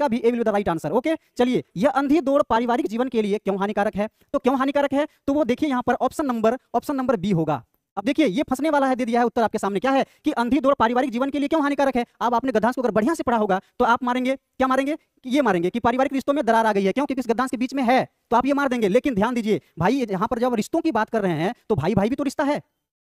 इसका भी ए will the right answer okay चलिए यह अंधी दौड़ पारिवारिक जीवन के लिए क्यों हानिकारक है तो क्यों हानिकारक है तो वो देखिए यहाँ पर option number option number B होगा अब देखिए ये फंसने वाला है दे दिया है उत्तर आपके सामने क्या है कि अंधी दौड़ पारिवारिक जीवन के लिए क्यों हानिकारक है अब आपने गद्दांश को अगर बढ़िया से पढ़ा होगा तो आप मारेंगे क्या मारेंगे कि ये मारेंगे कि पारिवारिक रिश्तों में दरार आ गई है क्योंकि किस गद्दांश के बीच में है तो आप ये मार देंगे लेकिन ध्यान दीजिए भाई यहाँ पर जब रिश्तों की बात कर रहे हैं तो भाई भाई भी तो रिश्ता है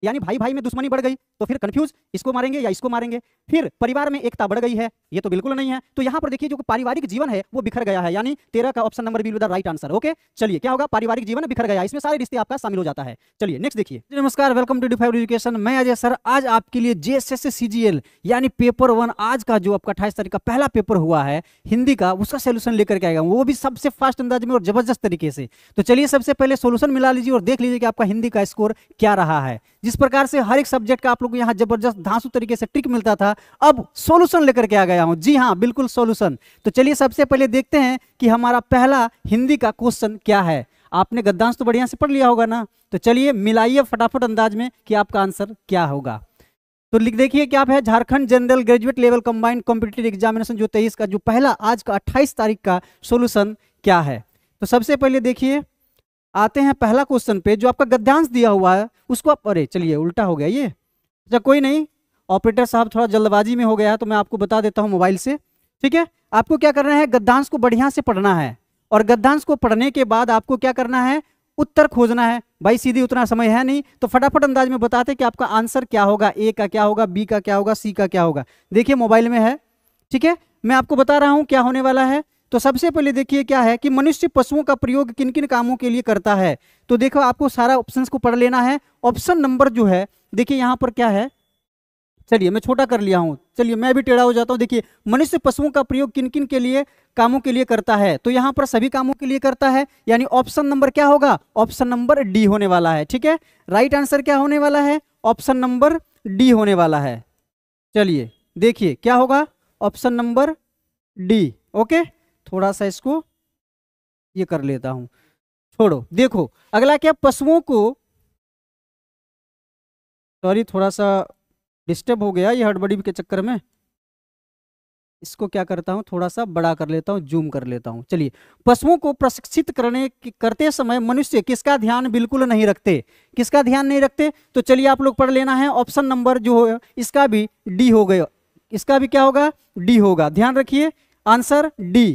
यानी भाई भाई में दुश्मनी बढ़ गई तो फिर कंफ्यूज इसको मारेंगे या इसको मारेंगे फिर परिवार में एकता बढ़ गई है ये तो बिल्कुल नहीं है तो यहाँ पर देखिए जो पारिवारिक जीवन है वो बिखर गया है यानी तेरह का option number b with right answer okay चलिए क्या होगा पारिवारिक जीवन बिखर गया इसमें सारे रिश्ते आपका शामिल हो जाता है चलिए नेक्स्ट देखिए नमस्कार वेलकम टू डिफाइव एजुकेशन मैं अजय सर आज आपके लिए जे एस यानी पेपर वन आज का जो आपका अठाईस तारीख का पहला पेपर हुआ है हिंदी का उसका सोल्यूशन लेकर के आएगा वो भी सबसे फास्ट अंदाज में और जबरदस्त तरीके से तो चलिए सबसे पहले सोल्यूशन मिला लीजिए और देख लीजिए कि आपका हिंदी का स्कोर क्या रहा है जिस प्रकार से हर एक सब्जेक्ट का आप लोग को यहाँ जबरदस्त धांसू तरीके से ट्रिक मिलता था अब सोल्यूशन लेकर के आ गया हूँ जी हाँ बिल्कुल सोल्यूशन तो चलिए सबसे पहले देखते हैं कि हमारा पहला हिंदी का क्वेश्चन क्या है आपने गद्दांश तो बढ़िया से पढ़ लिया होगा ना तो चलिए मिलाइए फटाफट अंदाज में कि आपका आंसर क्या होगा तो लिख देखिए क्या है Jharkhand general graduate level combined competitive examination जो तेईस का जो पहला आज का अट्ठाईस तारीख का सोल्यूशन क्या है तो सबसे पहले देखिए आते हैं पहला क्वेश्चन पे जो आपका गद्यांश दिया हुआ है उसको आप अरे चलिए उल्टा हो गया ये अच्छा कोई नहीं ऑपरेटर साहब थोड़ा जल्दबाजी में हो गया है तो मैं आपको बता देता हूँ मोबाइल से ठीक है आपको क्या करना है गद्यांश को बढ़िया से पढ़ना है और गद्यांश को पढ़ने के बाद आपको क्या करना है उत्तर खोजना है भाई सीधी उतना समय है नहीं तो फटाफट अंदाज में बताते कि आपका आंसर क्या होगा ए का क्या होगा बी का क्या होगा सी का क्या होगा देखिए मोबाइल में है ठीक है मैं आपको बता रहा हूँ क्या होने वाला है तो सबसे पहले देखिए क्या है कि मनुष्य पशुओं का प्रयोग किन किन कामों के लिए करता है तो देखो आपको सारा ऑप्शन को पढ़ लेना है ऑप्शन नंबर जो है देखिए यहां पर क्या है चलिए मैं छोटा कर लिया हूं चलिए मैं भी टेढ़ा हो जाता हूं देखिए मनुष्य पशुओं का प्रयोग किन किन के लिए कामों के लिए करता है तो यहां पर सभी कामों के लिए करता है यानी ऑप्शन नंबर क्या होगा ऑप्शन नंबर डी होने वाला है ठीक है राइट आंसर क्या होने वाला है ऑप्शन नंबर डी होने वाला है चलिए देखिए क्या होगा ऑप्शन नंबर डी ओके थोड़ा सा इसको ये कर लेता हूं छोड़ो देखो अगला क्या पशुओं को सॉरी थोड़ा सा डिस्टर्ब हो गया ये हड़बड़ी के चक्कर में इसको क्या करता हूँ थोड़ा सा बड़ा कर लेता हूँ जूम कर लेता हूँ चलिए पशुओं को प्रशिक्षित करने करते समय मनुष्य किसका ध्यान बिल्कुल नहीं रखते किसका ध्यान नहीं रखते तो चलिए आप लोग पढ़ लेना है ऑप्शन नंबर जो हो इसका भी डी हो गया इसका भी क्या होगा डी होगा ध्यान रखिए आंसर डी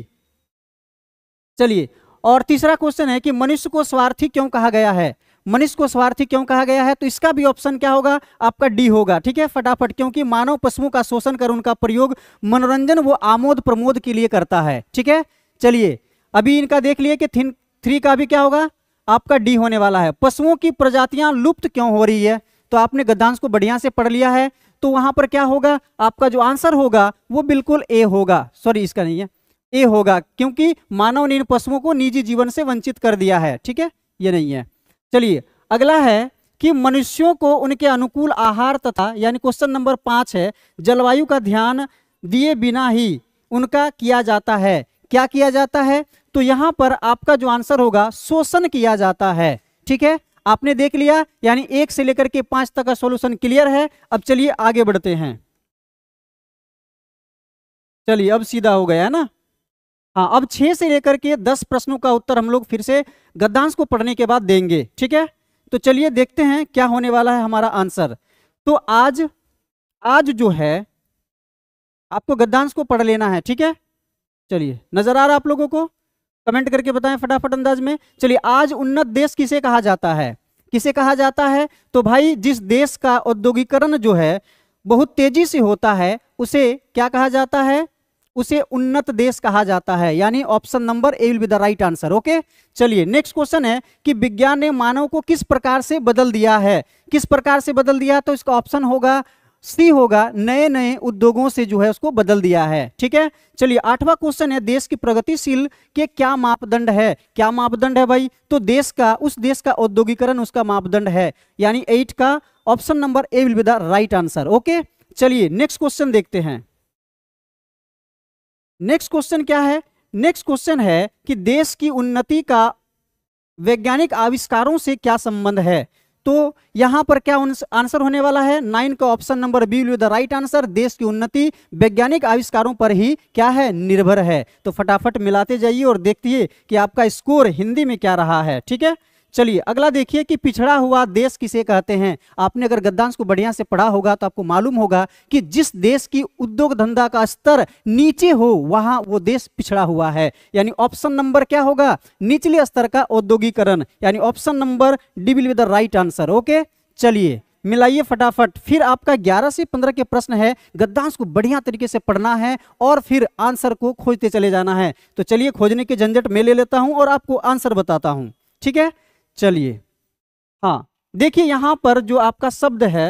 चलिए और तीसरा क्वेश्चन है कि मनुष्य को स्वार्थी क्यों कहा गया है मनुष्य को स्वार्थी क्यों कहा गया है तो इसका भी ऑप्शन क्या होगा आपका डी होगा ठीक है फटाफट क्योंकि मानव पशुओं का शोषण कर उनका प्रयोग मनोरंजन वो आमोद प्रमोद के लिए करता है ठीक है चलिए अभी इनका देख लिए कि थिन थ्री का भी क्या होगा आपका डी होने वाला है पशुओं की प्रजातियां लुप्त क्यों हो रही है तो आपने गद्दांश को बढ़िया से पढ़ लिया है तो वहां पर क्या होगा आपका जो आंसर होगा वो बिल्कुल ए होगा सॉरी इसका नहीं है ए होगा क्योंकि मानव ने इन पशुओं को निजी जीवन से वंचित कर दिया है ठीक है ये नहीं है चलिए अगला है कि मनुष्यों को उनके अनुकूल आहार तथा यानी क्वेश्चन नंबर पांच है जलवायु का ध्यान दिए बिना ही उनका किया जाता है क्या किया जाता है तो यहां पर आपका जो आंसर होगा शोषण किया जाता है ठीक है आपने देख लिया यानी एक से लेकर के पांच तक का सॉल्यूशन क्लियर है अब चलिए आगे बढ़ते हैं चलिए अब सीधा हो गया है ना हाँ अब छह से लेकर के दस प्रश्नों का उत्तर हम लोग फिर से गद्दांश को पढ़ने के बाद देंगे ठीक है तो चलिए देखते हैं क्या होने वाला है हमारा आंसर तो आज आज जो है आपको गद्दांश को पढ़ लेना है ठीक है चलिए नजर आ रहा आप लोगों को कमेंट करके बताएं फटाफट अंदाज में चलिए आज उन्नत देश किसे कहा जाता है किसे कहा जाता है तो भाई जिस देश का औद्योगिकरण जो है बहुत तेजी से होता है उसे क्या कहा जाता है उसे उन्नत देश कहा जाता है यानी option number A will be the right answer okay चलिए नेक्स्ट क्वेश्चन है कि विज्ञान ने मानव को किस प्रकार से बदल दिया है किस प्रकार से बदल दिया तो इसका ऑप्शन होगा सी होगा नए नए उद्योगों से जो है उसको बदल दिया है ठीक है चलिए आठवां क्वेश्चन है देश की प्रगतिशील के क्या मापदंड है क्या मापदंड है भाई तो देश का उस देश का औद्योगिकरण उसका मापदंड है यानी एट का option number A will be the right answer okay चलिए नेक्स्ट क्वेश्चन देखते हैं नेक्स्ट क्वेश्चन क्या है नेक्स्ट क्वेश्चन है कि देश की उन्नति का वैज्ञानिक आविष्कारों से क्या संबंध है तो यहां पर क्या आंसर होने वाला है नाइन का option number B will the right answer देश की उन्नति वैज्ञानिक आविष्कारों पर ही क्या है निर्भर है तो फटाफट मिलाते जाइए और है कि आपका स्कोर हिंदी में क्या रहा है ठीक है चलिए अगला देखिए कि पिछड़ा हुआ देश किसे कहते हैं आपने अगर गद्दांश को बढ़िया से पढ़ा होगा तो आपको मालूम होगा कि जिस देश की उद्योग धंधा का स्तर नीचे हो वहां वो देश पिछड़ा हुआ है यानी ऑप्शन नंबर क्या होगा निचले स्तर का औद्योगिकरण यानी option number D will with the right answer okay चलिए मिलाइए फटाफट फिर आपका 11 से 15 के प्रश्न है गद्दांश को बढ़िया तरीके से पढ़ना है और फिर आंसर को खोजते चले जाना है तो चलिए खोजने के झंझट में ले लेता हूं और आपको आंसर बताता हूं ठीक है चलिए हाँ देखिए यहां पर जो आपका शब्द है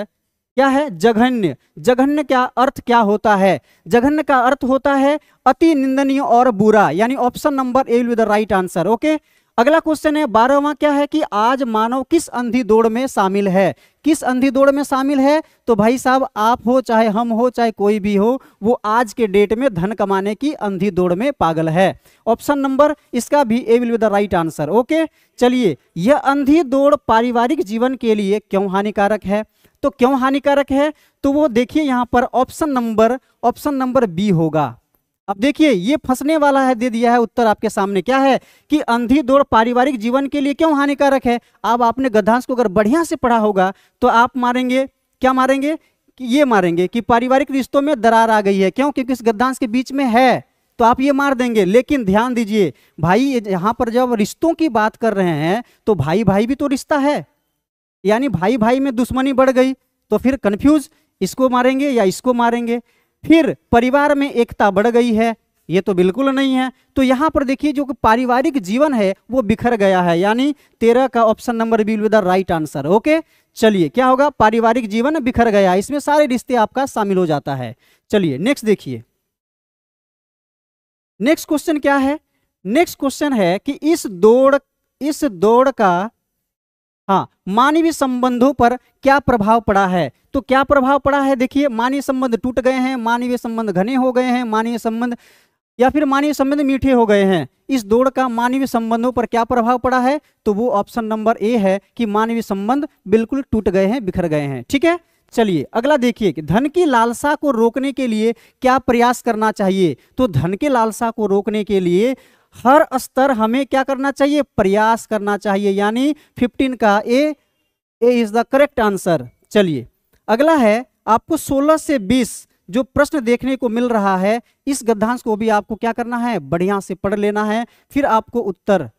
क्या है जघन्य जघन्य क्या अर्थ क्या होता है जघन्य का अर्थ होता है अति निंदनीय और बुरा यानी option number A will the right answer okay अगला क्वेश्चन है बारहवा क्या है कि आज मानव किस अंधी दौड़ में शामिल है किस अंधी दौड़ में शामिल है तो भाई साहब आप हो चाहे हम हो चाहे कोई भी हो वो आज के डेट में धन कमाने की अंधी दौड़ में पागल है ऑप्शन नंबर इसका भी ए will be the right answer okay चलिए यह अंधी दौड़ पारिवारिक जीवन के लिए क्यों हानिकारक है तो क्यों हानिकारक है तो वो देखिए यहाँ पर option number option number B होगा अब देखिए ये फंसने वाला है दे दिया है उत्तर आपके सामने क्या है कि अंधी दौड़ पारिवारिक जीवन के लिए क्यों हानिकारक है अब आपने गद्धांश को अगर बढ़िया से पढ़ा होगा तो आप मारेंगे क्या मारेंगे कि ये मारेंगे कि पारिवारिक रिश्तों में दरार आ गई है क्यों क्योंकि इस गद्दांश के बीच में है तो आप ये मार देंगे लेकिन ध्यान दीजिए भाई यहाँ पर जब रिश्तों की बात कर रहे हैं तो भाई भाई भी तो रिश्ता है यानी भाई भाई में दुश्मनी बढ़ गई तो फिर कन्फ्यूज इसको मारेंगे या इसको मारेंगे फिर परिवार में एकता बढ़ गई है ये तो बिल्कुल नहीं है तो यहाँ पर देखिए जो पारिवारिक जीवन है वो बिखर गया है यानी तेरह का option number B will the right answer okay चलिए क्या होगा पारिवारिक जीवन बिखर गया इसमें सारे रिश्ते आपका शामिल हो जाता है चलिए नेक्स्ट देखिए नेक्स्ट क्वेश्चन क्या है नेक्स्ट क्वेश्चन है कि इस दौड़ इस दौड़ का हाँ मानवीय संबंधों पर क्या प्रभाव पड़ा है तो क्या प्रभाव पड़ा है देखिए मानवीय संबंध टूट गए हैं मानवीय संबंध घने हो गए हैं मानवीय संबंध या फिर मानवीय संबंध मीठे हो गए हैं इस दौड़ का मानवीय संबंधों पर क्या प्रभाव पड़ा है तो वो ऑप्शन नंबर ए है कि मानवीय संबंध बिल्कुल टूट गए हैं बिखर गए हैं ठीक है चलिए अगला देखिए कि धन की लालसा को रोकने के लिए क्या प्रयास करना चाहिए तो धन के लालसा को रोकने के लिए हर स्तर हमें क्या करना चाहिए प्रयास करना चाहिए यानी फिफ्टीन का A A is the correct answer चलिए अगला है आपको सोलह से बीस जो प्रश्न देखने को मिल रहा है इस गद्धांश को भी आपको क्या करना है बढ़िया से पढ़ लेना है फिर आपको उत्तर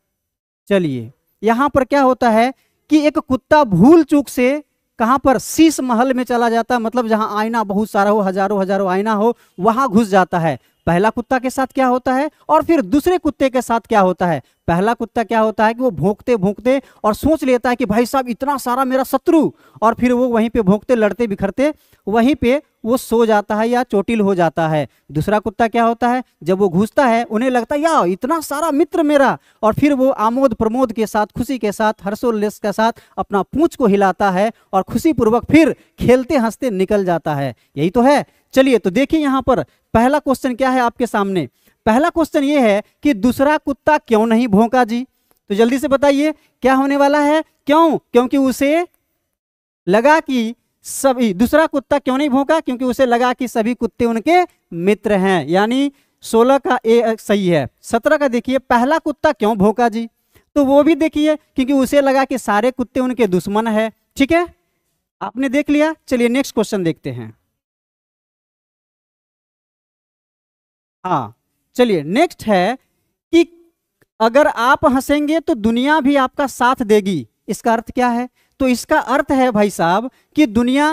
चलिए यहां पर क्या होता है कि एक कुत्ता भूल चूक से कहां पर शीश महल में चला जाता है मतलब जहां आईना बहुत सारा हो हजारों हजारों आईना हो वहां घुस जाता है पहला कुत्ता के साथ क्या होता है और फिर दूसरे कुत्ते के साथ क्या होता है पहला कुत्ता क्या होता है कि वो भोंकते भोंकते और सोच लेता है कि भाई साहब इतना सारा मेरा शत्रु और फिर वो वहीं पे भोंकते लड़ते बिखरते वहीं पे वो सो जाता है या चोटिल हो जाता है दूसरा कुत्ता क्या होता है जब वो घुसता है उन्हें लगता है या इतना सारा मित्र मेरा और फिर वो आमोद प्रमोद के साथ खुशी के साथ हर्षोल्लेस के साथ अपना पूँछ को हिलाता है और खुशी पूर्वक फिर खेलते हंसते निकल जाता है यही तो है चलिए तो देखिए यहां पर पहला क्वेश्चन क्या है आपके सामने पहला क्वेश्चन ये है कि दूसरा कुत्ता क्यों नहीं भोंका जी तो जल्दी से बताइए क्या होने वाला है क्यों क्योंकि उसे लगा कि सभी दूसरा कुत्ता क्यों नहीं भोंका क्योंकि उसे लगा कि सभी कुत्ते उनके मित्र हैं यानी सोलह का ए सही है सत्रह का देखिए पहला कुत्ता क्यों भोंका जी तो वो भी देखिए क्योंकि उसे लगा कि सारे कुत्ते उनके दुश्मन है ठीक है आपने देख लिया चलिए नेक्स्ट क्वेश्चन देखते हैं हाँ चलिए नेक्स्ट है कि अगर आप हंसेंगे तो दुनिया भी आपका साथ देगी इसका अर्थ क्या है तो इसका अर्थ है भाई साहब कि दुनिया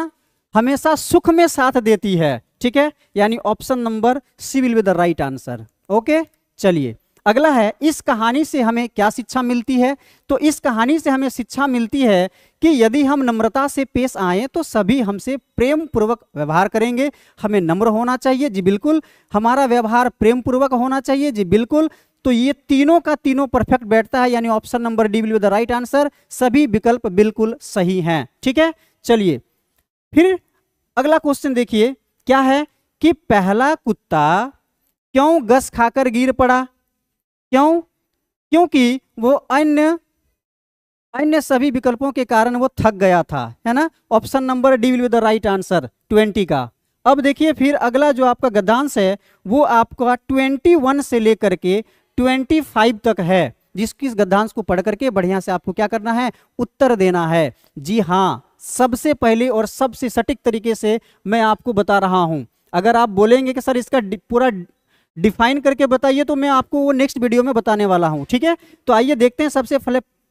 हमेशा सुख में साथ देती है ठीक है यानी option number C will be the right answer okay चलिए अगला है इस कहानी से हमें क्या शिक्षा मिलती है तो इस कहानी से हमें शिक्षा मिलती है कि यदि हम नम्रता से पेश आए तो सभी हमसे प्रेम पूर्वक व्यवहार करेंगे हमें नम्र होना चाहिए जी बिल्कुल हमारा व्यवहार प्रेम पूर्वक होना चाहिए जी बिल्कुल तो ये तीनों का तीनों परफेक्ट बैठता है यानी option number D will be the right answer सभी विकल्प बिल्कुल सही हैं ठीक है चलिए फिर अगला क्वेश्चन देखिए क्या है कि पहला कुत्ता क्यों गस खाकर गिर पड़ा क्यों क्योंकि वो अन्य अन्य सभी विकल्पों के कारण वो थक गया था है ना option number D will be the right answer twenty का अब देखिए फिर अगला जो आपका गद्दांश है वो आपका ट्वेंटी वन से लेकर के ट्वेंटी फाइव तक है जिसकी इस गद्दांश को पढ़ करके बढ़िया से आपको क्या करना है उत्तर देना है जी हाँ सबसे पहले और सबसे सटीक तरीके से मैं आपको बता रहा हूँ अगर आप बोलेंगे कि सर इसका पूरा डिफाइन करके बताइए तो मैं आपको वो नेक्स्ट वीडियो में बताने वाला हूँ ठीक है तो आइए देखते हैं सबसे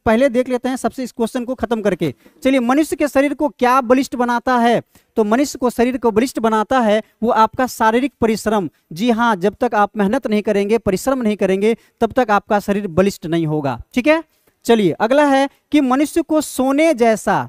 पहले देख लेते हैं सबसे इस क्वेश्चन को खत्म करके चलिए मनुष्य के शरीर को क्या बलिष्ठ बनाता है तो मनुष्य को शरीर को बलिष्ठ बनाता है वो आपका शारीरिक परिश्रम जी हाँ जब तक आप मेहनत नहीं करेंगे परिश्रम नहीं करेंगे तब तक आपका शरीर बलिष्ठ नहीं होगा ठीक है चलिए अगला है कि मनुष्य को सोने जैसा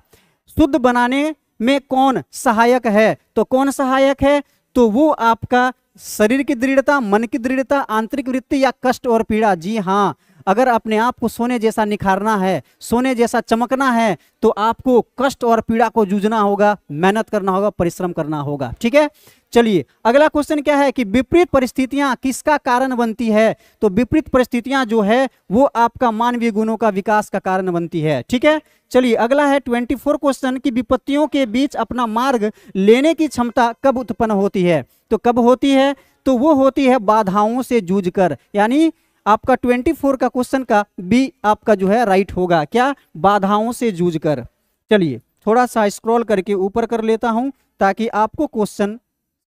शुद्ध बनाने में कौन सहायक है तो कौन सहायक है तो वो आपका शरीर की दृढ़ता मन की दृढ़ता आंतरिक वृत्ति या कष्ट और पीड़ा जी हाँ अगर अपने आप को सोने जैसा निखारना है सोने जैसा चमकना है तो आपको कष्ट और पीड़ा को जूझना होगा मेहनत करना होगा परिश्रम करना होगा ठीक है चलिए अगला क्वेश्चन क्या है कि विपरीत परिस्थितियां किसका कारण बनती है तो विपरीत परिस्थितियां जो है वो आपका मानवीय गुणों का विकास का कारण बनती है ठीक है चलिए अगला है ट्वेंटी फोर क्वेश्चन की विपत्तियों के बीच अपना मार्ग लेने की क्षमता कब उत्पन्न होती है तो कब होती है तो वो होती है बाधाओं से जूझकर यानी आपका 24 का क्वेश्चन का बी आपका जो है राइट होगा क्या बाधाओं से जूझ कर चलिए थोड़ा सा स्क्रॉल करके ऊपर कर लेता हूं ताकि आपको क्वेश्चन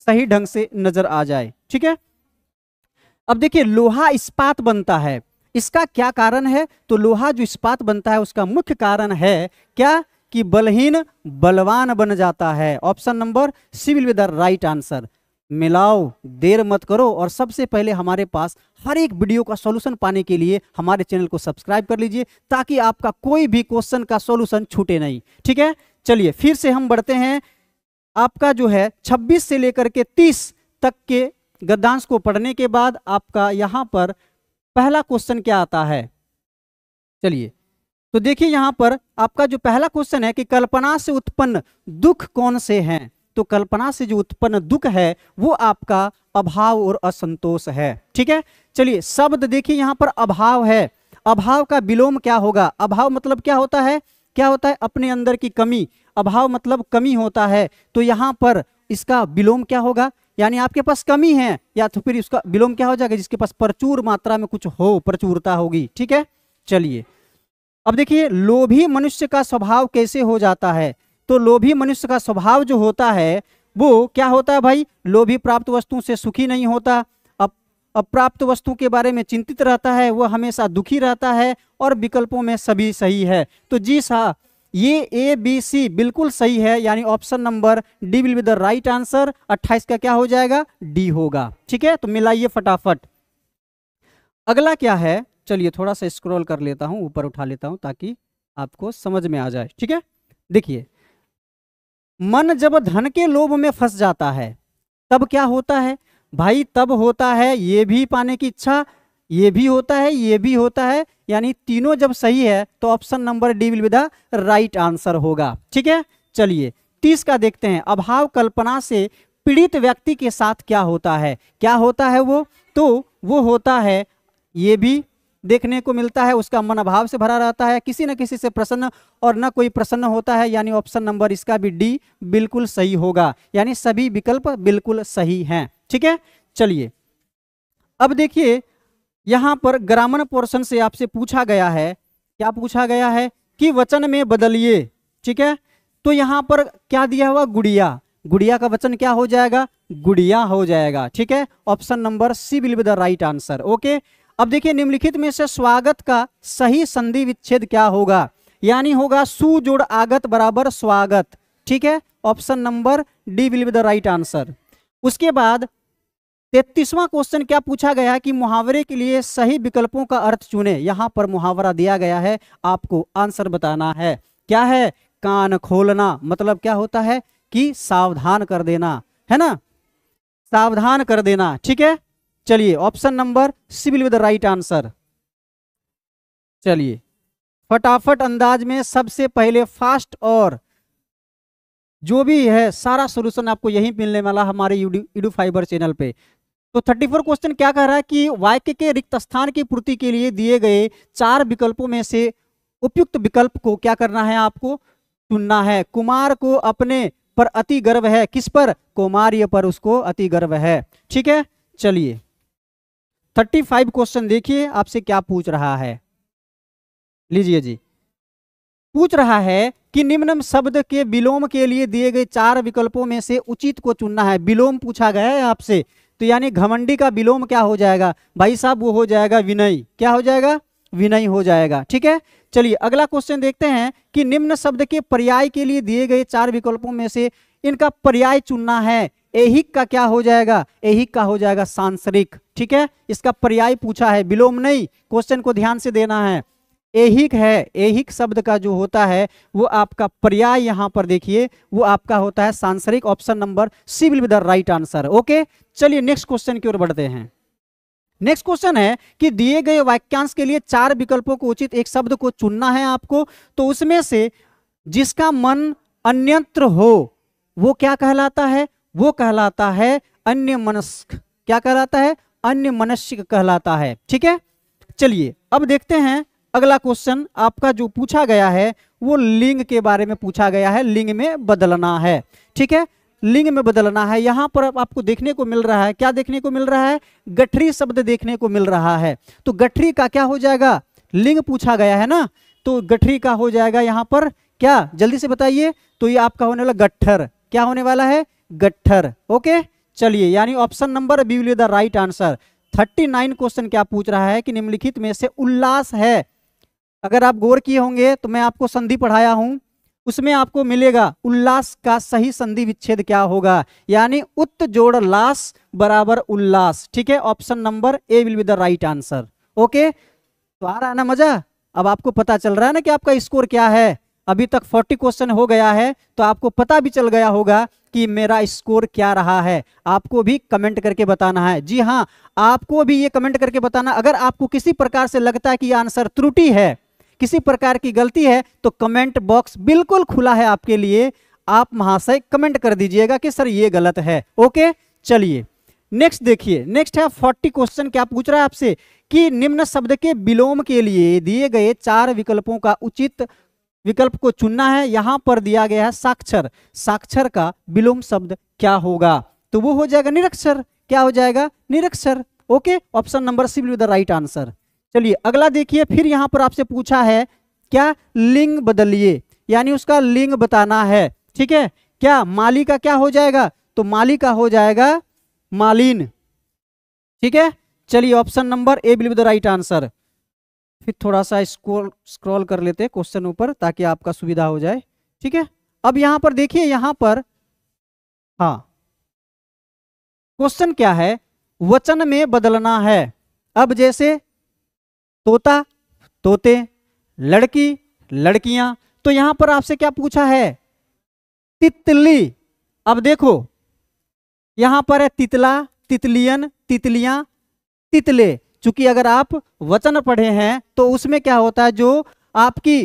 सही ढंग से नजर आ जाए ठीक है अब देखिए लोहा इस्पात बनता है इसका क्या कारण है तो लोहा जो इस्पात बनता है उसका मुख्य कारण है क्या कि बलहीन बलवान बन जाता है option number C will be the right answer मिलाओ देर मत करो और सबसे पहले हमारे पास हर एक वीडियो का सोल्यूशन पाने के लिए हमारे चैनल को सब्सक्राइब कर लीजिए ताकि आपका कोई भी क्वेश्चन का सोल्यूशन छूटे नहीं ठीक है चलिए फिर से हम बढ़ते हैं आपका जो है 26 से लेकर के 30 तक के गद्दांश को पढ़ने के बाद आपका यहां पर पहला क्वेश्चन क्या आता है चलिए तो देखिए यहां पर आपका जो पहला क्वेश्चन है कि कल्पना से उत्पन्न दुख कौन से हैं तो कल्पना से जो उत्पन्न दुख है वो आपका अभाव और असंतोष है ठीक है चलिए शब्द देखिए यहां पर अभाव है अभाव का विलोम क्या होगा अभाव मतलब क्या होता है क्या होता है अपने अंदर की कमी अभाव मतलब कमी होता है तो यहां पर इसका विलोम क्या होगा यानी आपके पास कमी है या तो फिर इसका विलोम क्या हो जाएगा जिसके पास प्रचुर मात्रा में कुछ हो प्रचुरता होगी ठीक है चलिए अब देखिए लोभी मनुष्य का स्वभाव कैसे हो जाता है तो लोभी मनुष्य का स्वभाव जो होता है वो क्या होता है भाई लोभी प्राप्त वस्तुओं से सुखी नहीं होता अप्राप्त वस्तु के बारे में चिंतित रहता है वह हमेशा दुखी रहता है और विकल्पों में सभी सही है तो जी सा ये ए बी सी बिल्कुल सही है यानी option number D will be the right answer 28 का क्या हो जाएगा डी होगा ठीक है तो मिलाइए फटाफट अगला क्या है चलिए थोड़ा सा स्क्रॉल कर लेता हूं ऊपर उठा लेता हूं ताकि आपको समझ में आ जाए ठीक है देखिए मन जब धन के लोभ में फंस जाता है तब क्या होता है भाई तब होता है ये भी पाने की इच्छा ये भी होता है ये भी होता है यानी तीनों जब सही है तो option number D will be the right answer होगा ठीक है चलिए तीस का देखते हैं अभाव कल्पना से पीड़ित व्यक्ति के साथ क्या होता है क्या होता है वो तो वो होता है ये भी देखने को मिलता है उसका मन अभाव से भरा रहता है किसी न किसी से प्रसन्न और न कोई प्रसन्न होता है यानी ऑप्शन नंबर इसका भी डी बिल्कुल सही होगा यानी सभी विकल्प बिल्कुल सही हैं ठीक है चलिए अब देखिए यहां पर ग्रामण पोर्शन से आपसे पूछा गया है क्या पूछा गया है कि वचन में बदलिए ठीक है तो यहां पर क्या दिया हुआ गुड़िया गुड़िया का वचन क्या हो जाएगा गुड़िया हो जाएगा ठीक है option number C will be the right answer okay अब देखिए निम्नलिखित में से स्वागत का सही संधि विच्छेद क्या होगा यानी होगा जोड़ आगत बराबर स्वागत ठीक है option number D will be the right answer उसके बाद तेतीसवां क्वेश्चन क्या पूछा गया है कि मुहावरे के लिए सही विकल्पों का अर्थ चुने यहां पर मुहावरा दिया गया है आपको आंसर बताना है क्या है कान खोलना मतलब क्या होता है कि सावधान कर देना है ना सावधान कर देना ठीक है चलिए option number C will be the right answer चलिए फटाफट अंदाज में सबसे पहले फास्ट और जो भी है सारा सोल्यूशन आपको यही मिलने वाला हमारे यूडू फाइबर चैनल पे तो 34 क्वेश्चन क्या कह रहा है कि वाक्य के रिक्त स्थान की पूर्ति के लिए दिए गए चार विकल्पों में से उपयुक्त विकल्प को क्या करना है आपको चुनना है कुमार को अपने पर अति गर्व है किस पर कुमार्य पर उसको अति गर्व है ठीक है चलिए थर्टी फाइव क्वेश्चन देखिए आपसे क्या पूछ रहा है लीजिए जी पूछ रहा है कि निम्न शब्द के विलोम के लिए दिए गए चार विकल्पों में से उचित को चुनना है विलोम पूछा गया है आपसे तो यानी घमंडी का विलोम क्या हो जाएगा भाई साहब वो हो जाएगा विनय क्या हो जाएगा विनय हो जाएगा ठीक है चलिए अगला क्वेश्चन देखते हैं कि निम्न शब्द के पर्याय के लिए दिए गए चार विकल्पों में से इनका पर्याय चुनना है एहिक का क्या हो जाएगा एहिक का हो जाएगा सांसरिक ठीक है इसका पर्याय पूछा है विलोम नहीं क्वेश्चन को ध्यान से देना है एहिक है एहिक शब्द का जो होता है वो आपका पर्याय यहां पर देखिए वो आपका होता है सांसरिक option number C will be the right answer okay चलिए नेक्स्ट क्वेश्चन की ओर बढ़ते हैं नेक्स्ट क्वेश्चन है कि दिए गए वाक्यांश के लिए चार विकल्पों को उचित एक शब्द को चुनना है आपको तो उसमें से जिसका मन अन्यत्र हो वो क्या कहलाता है वो कहलाता है अन्य मनस्क क्या कहलाता है अन्य मनस्क कहलाता है ठीक है चलिए अब देखते हैं अगला क्वेश्चन आपका जो पूछा गया है वो लिंग के बारे में पूछा गया है लिंग में बदलना है ठीक है लिंग में बदलना है यहां पर अब आपको देखने को मिल रहा है क्या देखने को मिल रहा है गठरी शब्द देखने को मिल रहा है तो गठरी का क्या हो जाएगा लिंग पूछा गया है ना तो गठरी का हो जाएगा यहाँ पर क्या जल्दी से बताइए तो ये आपका होने वाला गठर क्या होने वाला है गट्ठर ओके चलिए यानी option number B will the right answer 39 question क्या पूछ रहा है कि निम्नलिखित में से उल्लास है अगर आप गौर किए होंगे तो मैं आपको संधि पढ़ाया हूं उसमें आपको मिलेगा उल्लास का सही संधि विच्छेद क्या होगा यानी उत्त जोड़ लास बराबर उल्लास ठीक है option number A will be the right answer okay तो आ रहा है ना मजा अब आपको पता चल रहा है ना कि आपका स्कोर क्या है अभी तक फोर्टी क्वेश्चन हो गया है तो आपको पता भी चल गया होगा कि मेरा स्कोर क्या रहा है आपको भी कमेंट करके बताना है जी हाँ आपको भी ये कमेंट करके बताना अगर आपको किसी प्रकार से लगता है कि आंसर त्रुटि है किसी प्रकार की गलती है तो कमेंट बॉक्स बिल्कुल खुला है आपके लिए आप महाशय कमेंट कर दीजिएगा कि सर ये गलत है ओके चलिए नेक्स्ट देखिए नेक्स्ट है फोर्टी क्वेश्चन क्या पूछ रहा है आपसे कि निम्न शब्द के विलोम के लिए दिए गए चार विकल्पों का उचित विकल्प को चुनना है यहां पर दिया गया है साक्षर साक्षर का विलोम शब्द क्या होगा तो वो हो जाएगा निरक्षर क्या हो जाएगा निरक्षर okay option number C will the right answer चलिए अगला देखिए फिर यहां पर आपसे पूछा है क्या लिंग बदलिए यानी उसका लिंग बताना है ठीक है क्या माली का क्या हो जाएगा तो माली का हो जाएगा मालिन ठीक है चलिए option number A will the right answer फिर थोड़ा सा स्क्रॉल स्क्रॉल कर लेते हैं क्वेश्चन ऊपर ताकि आपका सुविधा हो जाए ठीक है अब यहां पर देखिए यहां पर हाँ क्वेश्चन क्या है वचन में बदलना है अब जैसे तोता तोते लड़की लड़कियां तो यहां पर आपसे क्या पूछा है तितली अब देखो यहां पर है तितला तितलियन तितलियां तितले चूंकि अगर आप वचन पढ़े हैं तो उसमें क्या होता है जो आपकी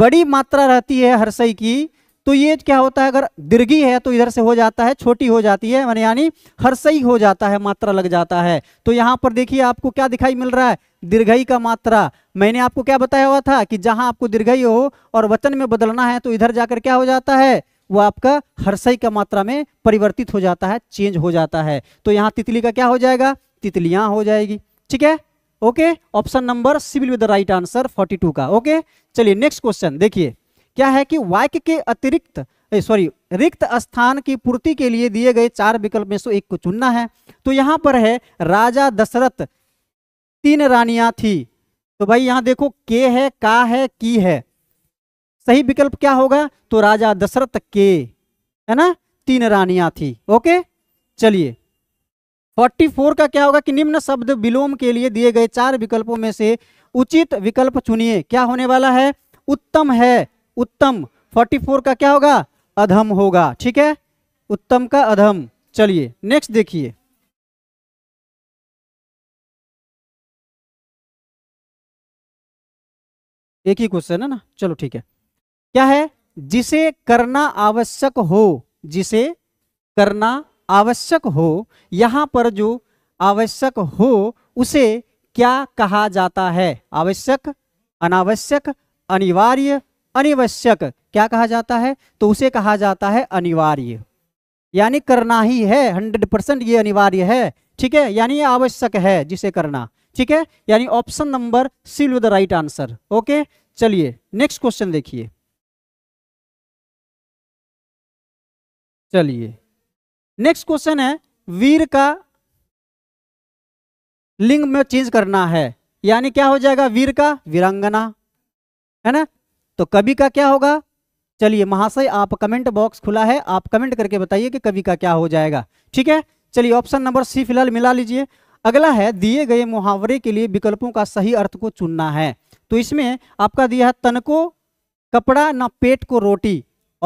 बड़ी मात्रा रहती है हर्षई की तो ये क्या होता है अगर दीर्घी है तो इधर से हो जाता है छोटी हो जाती है मैंने यानी हर्षई हो जाता है मात्रा लग जाता है तो यहाँ पर देखिए आपको क्या दिखाई मिल रहा है दीर्घई का मात्रा मैंने आपको क्या बताया हुआ था कि जहाँ आपको दीर्घई हो और वचन में बदलना है तो इधर जाकर क्या हो जाता है वो आपका हर्षई का मात्रा में परिवर्तित हो जाता है चेंज हो जाता है तो यहाँ तितली का क्या हो जाएगा तितलियाँ हो जाएगी ठीक है okay option number C will be the right answer 42 का ओके चलिए नेक्स्ट क्वेश्चन देखिए क्या है कि वाक्य के अतिरिक्त सॉरी रिक्त स्थान की पूर्ति के लिए दिए गए चार विकल्प में से एक को चुनना है तो यहां पर है राजा दशरथ तीन रानियां थी तो भाई यहां देखो के है का है की है सही विकल्प क्या होगा तो राजा दशरथ के है ना तीन रानियां थी ओके चलिए फोर्टी फोर का क्या होगा कि निम्न शब्द विलोम के लिए दिए गए चार विकल्पों में से उचित विकल्प चुनिए क्या होने वाला है उत्तम है उत्तम फोर्टी फोर का क्या होगा अधम होगा ठीक है उत्तम का अधम चलिए नेक्स्ट देखिए एक ही क्वेश्चन है ना चलो ठीक है क्या है जिसे करना आवश्यक हो जिसे करना आवश्यक हो यहाँ पर जो आवश्यक हो उसे क्या कहा जाता है आवश्यक अनावश्यक अनिवार्य अनिवश्यक क्या कहा जाता है तो उसे कहा जाता है अनिवार्य यानी करना ही है हंड्रेड परसेंट ये अनिवार्य है ठीक है यानी आवश्यक है जिसे करना ठीक है यानी option number C with the right answer okay चलिए नेक्स्ट क्वेश्चन देखिए चलिए नेक्स्ट क्वेश्चन है वीर का लिंग में चेंज करना है यानी क्या हो जाएगा वीर का वीरांगना है ना तो कवि का क्या होगा चलिए महाशय आप कमेंट बॉक्स खुला है आप कमेंट करके बताइए कि कवि का क्या हो जाएगा ठीक है चलिए ऑप्शन नंबर सी फिलहाल मिला लीजिए अगला है दिए गए मुहावरे के लिए विकल्पों का सही अर्थ को चुनना है तो इसमें आपका दिया है तन को कपड़ा ना पेट को रोटी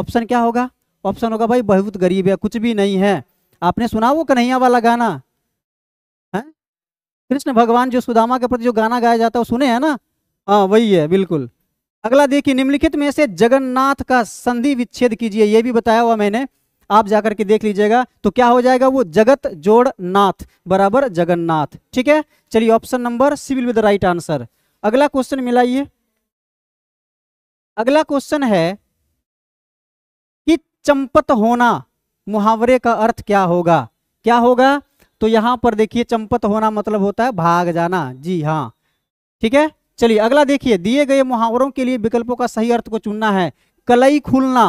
ऑप्शन क्या होगा तो ऑप्शन होगा भाई बहुत गरीब है कुछ भी नहीं है आपने सुना वो कन्हैया वाला गाना है कृष्ण भगवान जो सुदामा के प्रति जो गाना गाया जाता है वो सुने हैं ना हाँ वही है बिल्कुल अगला देखिए निम्नलिखित में से जगन्नाथ का संधि विच्छेद कीजिए ये भी बताया हुआ मैंने आप जाकर के देख लीजिएगा तो क्या हो जाएगा वो जगत जोड़ नाथ बराबर जगन्नाथ ठीक है चलिए option number C will be the right answer अगला क्वेश्चन मिलाइए अगला क्वेश्चन है चंपत होना मुहावरे का अर्थ क्या होगा क्या होगा तो यहां पर देखिए चंपत होना मतलब होता है भाग जाना जी हाँ ठीक है चलिए अगला देखिए दिए गए मुहावरों के लिए विकल्पों का सही अर्थ को चुनना है कलई खुलना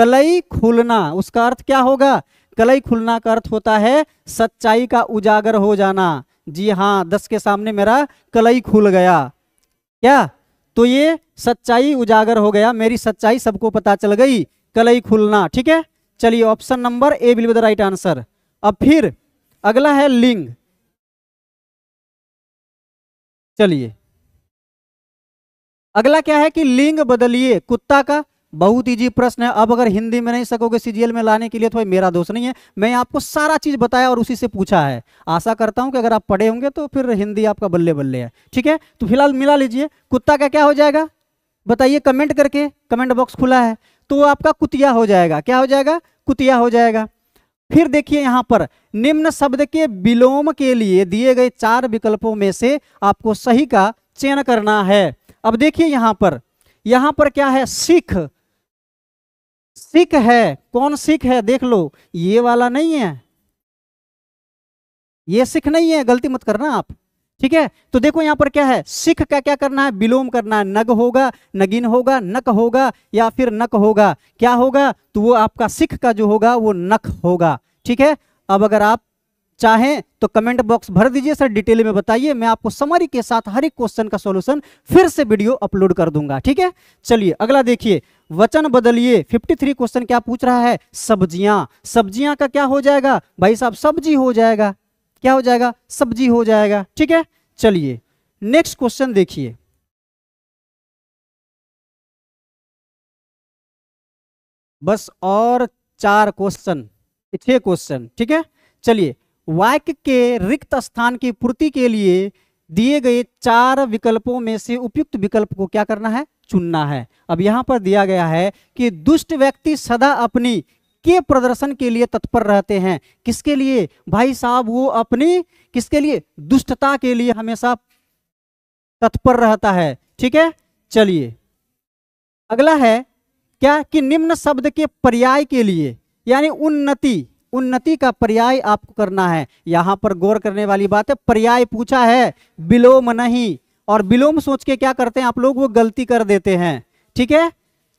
कलई खुलना उसका अर्थ क्या होगा कलई खुलना का अर्थ होता है सच्चाई का उजागर हो जाना जी हाँ दस के सामने मेरा कलई खुल गया क्या तो ये सच्चाई उजागर हो गया मेरी सच्चाई सबको पता चल गई कलई खुलना ठीक है चलिए option number A will be the right answer अब फिर अगला है लिंग चलिए अगला क्या है कि लिंग बदलिए कुत्ता का बहुत इजी प्रश्न है अब अगर हिंदी में नहीं सकोगे सीजीएल में लाने के लिए तो भाई मेरा दोष नहीं है मैं आपको सारा चीज बताया और उसी से पूछा है आशा करता हूं कि अगर आप पढ़े होंगे तो फिर हिंदी आपका बल्ले बल्ले है ठीक है तो फिलहाल मिला लीजिए कुत्ता का क्या हो जाएगा बताइए कमेंट करके कमेंट बॉक्स खुला है तो आपका कुतिया हो जाएगा क्या हो जाएगा कुतिया हो जाएगा फिर देखिए यहां पर निम्न शब्द के विलोम के लिए दिए गए चार विकल्पों में से आपको सही का चयन करना है अब देखिए यहां पर यहां पर क्या है सिख सिख है कौन सिख है देख लो ये वाला नहीं है ये सिख नहीं है गलती मत करना आप ठीक है तो देखो यहां पर क्या है सिख का क्या करना है विलोम करना है नग होगा नगिन होगा नक होगा या फिर नक होगा क्या होगा तो वो आपका सिख का जो होगा वो नक होगा ठीक है अब अगर आप चाहें तो कमेंट बॉक्स भर दीजिए सर डिटेल में बताइए मैं आपको समरी के साथ हर एक क्वेश्चन का सॉल्यूशन फिर से वीडियो अपलोड कर दूंगा ठीक है चलिए अगला देखिए वचन बदलिए 53 क्वेश्चन क्या पूछ रहा है सब्जियां सब्जियां का क्या हो जाएगा भाई साहब सब्जी हो जाएगा क्या हो जाएगा सब्जी हो जाएगा ठीक है चलिए नेक्स्ट क्वेश्चन देखिए बस और चार क्वेश्चन छह क्वेश्चन ठीक है चलिए वाक्य के रिक्त स्थान की पूर्ति के लिए दिए गए चार विकल्पों में से उपयुक्त विकल्प को क्या करना है चुनना है अब यहां पर दिया गया है कि दुष्ट व्यक्ति सदा अपनी के प्रदर्शन के लिए तत्पर रहते हैं किसके लिए भाई साहब वो अपनी किसके लिए दुष्टता के लिए हमेशा तत्पर रहता है ठीक है चलिए अगला है क्या कि निम्न शब्द के पर्याय के लिए यानी उन्नति उन्नति का पर्याय आपको करना है यहां पर गौर करने वाली बात है पर्याय पूछा है विलोम नहीं और विलोम सोच के क्या करते हैं आप लोग वो गलती कर देते हैं ठीक है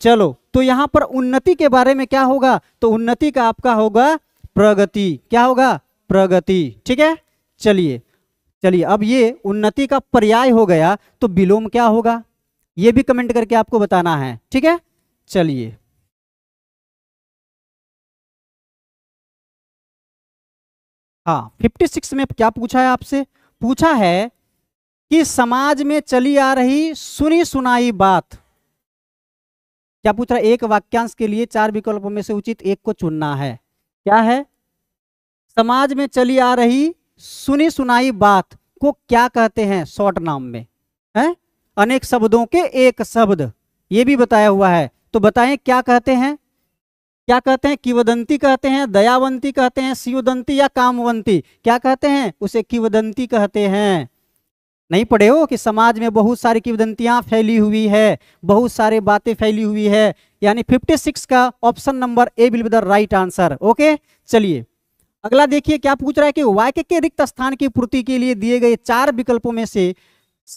चलो तो यहां पर उन्नति के बारे में क्या होगा तो उन्नति का आपका होगा प्रगति क्या होगा प्रगति ठीक है चलिए चलिए अब ये उन्नति का पर्याय हो गया तो विलोम क्या होगा ये भी कमेंट करके आपको बताना है ठीक है चलिए हाँ 56 में क्या पूछा है आपसे पूछा है कि समाज में चली आ रही सुनी सुनाई बात क्या पूछ रहा है एक वाक्यांश के लिए चार विकल्पों में से उचित एक को चुनना है क्या है समाज में चली आ रही सुनी सुनाई बात को क्या कहते हैं शॉर्ट नाम में है अनेक शब्दों के एक शब्द ये भी बताया हुआ है तो बताएं क्या कहते हैं क्या कहते हैं किवदंती कहते हैं दयावंती कहते हैं शिवदंती या कामवंती क्या कहते हैं उसे किवदंती कहते हैं नहीं पढ़े हो कि समाज में बहुत सारी किवदंतियाँ फैली हुई है बहुत सारे बातें फैली हुई है यानी 56 का option number A will be the right answer okay चलिए अगला देखिए क्या पूछ रहा है कि वाक्य के रिक्त स्थान की पूर्ति के लिए दिए गए चार विकल्पों में से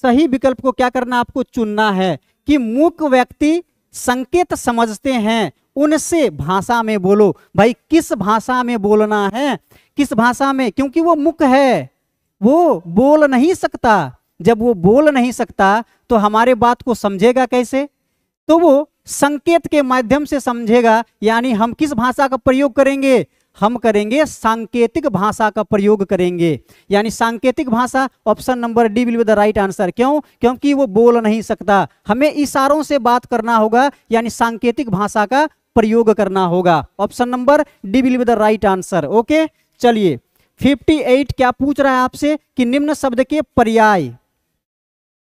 सही विकल्प को क्या करना आपको चुनना है कि मूक व्यक्ति संकेत समझते हैं उनसे भाषा में बोलो भाई किस भाषा में बोलना है किस भाषा में क्योंकि वो मुख है वो बोल नहीं सकता जब वो बोल नहीं सकता तो हमारे बात को समझेगा कैसे तो वो संकेत के माध्यम से समझेगा यानी हम किस भाषा का प्रयोग करेंगे हम करेंगे सांकेतिक भाषा का प्रयोग करेंगे यानी सांकेतिक भाषा option number D will be the right answer क्यों क्योंकि वो बोल नहीं सकता हमें इशारों से बात करना होगा यानी सांकेतिक भाषा का प्रयोग करना होगा option number D will be the right answer okay चलिए 58 क्या पूछ रहा है आपसे कि निम्न शब्द के पर्याय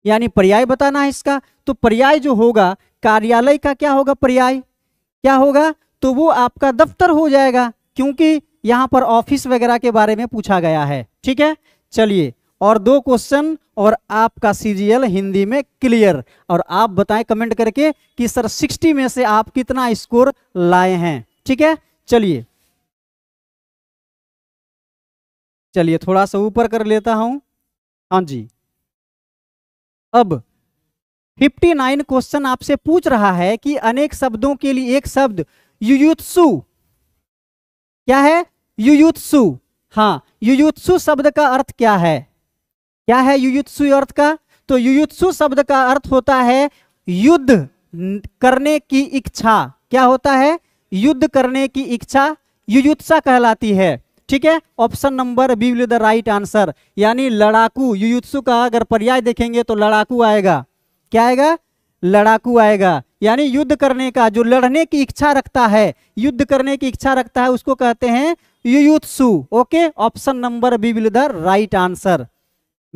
यानी पर्याय बताना है इसका तो पर्याय जो होगा कार्यालय का क्या होगा पर्याय क्या होगा तो वो आपका दफ्तर हो जाएगा क्योंकि यहाँ पर ऑफिस वगैरह के बारे में पूछा गया है ठीक है चलिए और दो क्वेश्चन और आपका सीरियल हिंदी में क्लियर और आप बताएं कमेंट करके कि सर 60 में से आप कितना स्कोर लाए हैं ठीक है चलिए चलिए थोड़ा सा ऊपर कर लेता हूं हाँ जी अब 59 क्वेश्चन आपसे पूछ रहा है कि अनेक शब्दों के लिए एक शब्द युयुत्सु क्या है युयुत्सु हाँ युयुत्सु शब्द का अर्थ क्या है क्या है युयुत्सु अर्थ का तो युयुत्सु शब्द का अर्थ होता है युद्ध करने की इच्छा क्या होता है युद्ध करने की इच्छा युयुत्सा कहलाती है ठीक है option number B will the right answer यानी लड़ाकू युयुत्सु का अगर पर्याय देखेंगे तो लड़ाकू आएगा क्या आएगा लड़ाकू आएगा यानी युद्ध करने का जो लड़ने की इच्छा रखता है युद्ध करने की इच्छा रखता है उसको कहते हैं युयुत्सु okay option number B will the right answer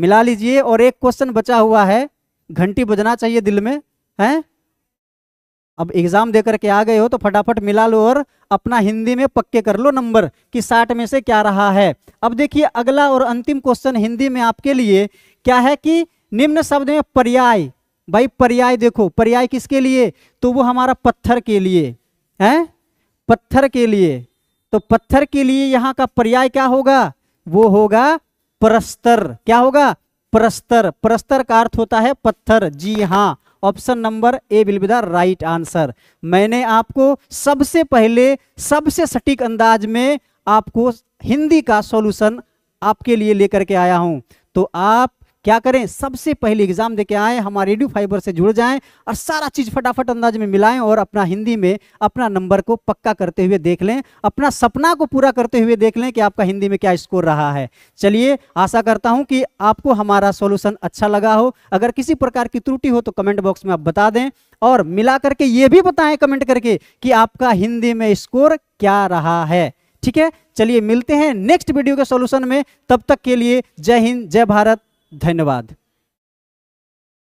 मिला लीजिए और एक क्वेश्चन बचा हुआ है घंटी बजना चाहिए दिल में है अब एग्जाम दे करके आ गए हो तो फटाफट मिला लो और अपना हिंदी में पक्के कर लो नंबर कि साठ में से क्या रहा है अब देखिए अगला और अंतिम क्वेश्चन हिंदी में आपके लिए क्या है कि निम्न शब्द में पर्याय भाई पर्याय देखो पर्याय किसके लिए तो वो हमारा पत्थर के लिए है पत्थर के लिए तो पत्थर के लिए यहाँ का पर्याय क्या होगा वो होगा परस्तर क्या होगा परस्तर परस्तर का अर्थ होता है पत्थर जी हाँ option number A will be the right answer मैंने आपको सबसे पहले सबसे सटीक अंदाज में आपको हिंदी का सॉल्यूशन आपके लिए लेकर के आया हूं तो आप क्या करें सबसे पहले एग्जाम दे के आएँ हमारे रेडियो फाइबर से जुड़ जाएं और सारा चीज़ फटाफट अंदाज में मिलाएं और अपना हिंदी में अपना नंबर को पक्का करते हुए देख लें अपना सपना को पूरा करते हुए देख लें कि आपका हिंदी में क्या स्कोर रहा है चलिए आशा करता हूं कि आपको हमारा सोल्यूशन अच्छा लगा हो अगर किसी प्रकार की त्रुटि हो तो कमेंट बॉक्स में आप बता दें और मिला करके ये भी बताएं कमेंट करके कि आपका हिंदी में स्कोर क्या रहा है ठीक है चलिए मिलते हैं नेक्स्ट वीडियो के सॉल्यूशन में तब तक के लिए जय हिंद जय भारत धन्यवाद